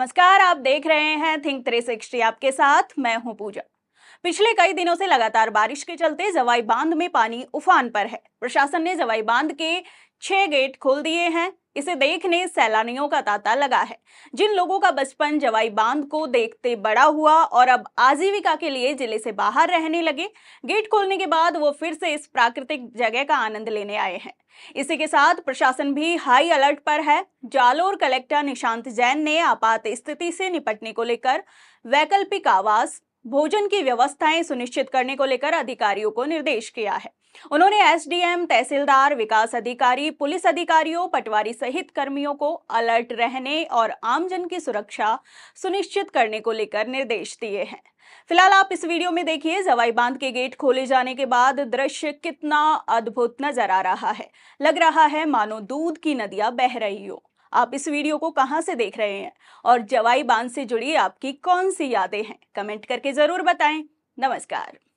नमस्कार आप देख रहे हैं थिंक थ्री आपके साथ मैं हूं पूजा पिछले कई दिनों से लगातार बारिश के चलते जवाई बांध में पानी उफान पर है प्रशासन ने जवाई बांध के छह गेट खोल दिए हैं इसे देखने सैलानियों का तांता लगा है जिन लोगों का बचपन जवाई बांध को देखते बड़ा हुआ और अब आजीविका के लिए जिले से बाहर रहने लगे गेट खोलने के बाद वो फिर से इस प्राकृतिक जगह का आनंद लेने आए हैं इसी के साथ प्रशासन भी हाई अलर्ट पर है जालोर कलेक्टर निशांत जैन ने आपात स्थिति से निपटने को लेकर वैकल्पिक आवास भोजन की व्यवस्थाएं सुनिश्चित करने को लेकर अधिकारियों को निर्देश किया है उन्होंने एसडीएम तहसीलदार विकास अधिकारी पुलिस अधिकारियों पटवारी सहित कर्मियों को अलर्ट रहने और आमजन की सुरक्षा सुनिश्चित करने को लेकर निर्देश दिए हैं फिलहाल आप इस वीडियो में देखिए जवाई बांध के गेट खोले जाने के बाद दृश्य कितना अद्भुत नजर आ रहा है लग रहा है मानो दूध की नदियां बह रही हो आप इस वीडियो को कहां से देख रहे हैं और जवाई बांध से जुड़ी आपकी कौन सी यादें हैं कमेंट करके ज़रूर बताएं नमस्कार